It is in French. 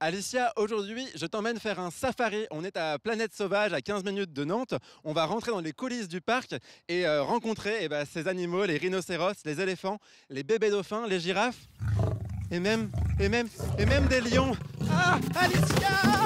Alicia, aujourd'hui, je t'emmène faire un safari. On est à Planète Sauvage, à 15 minutes de Nantes. On va rentrer dans les coulisses du parc et euh, rencontrer eh ben, ces animaux, les rhinocéros, les éléphants, les bébés dauphins, les girafes et même, et même, et même des lions. Ah, Alicia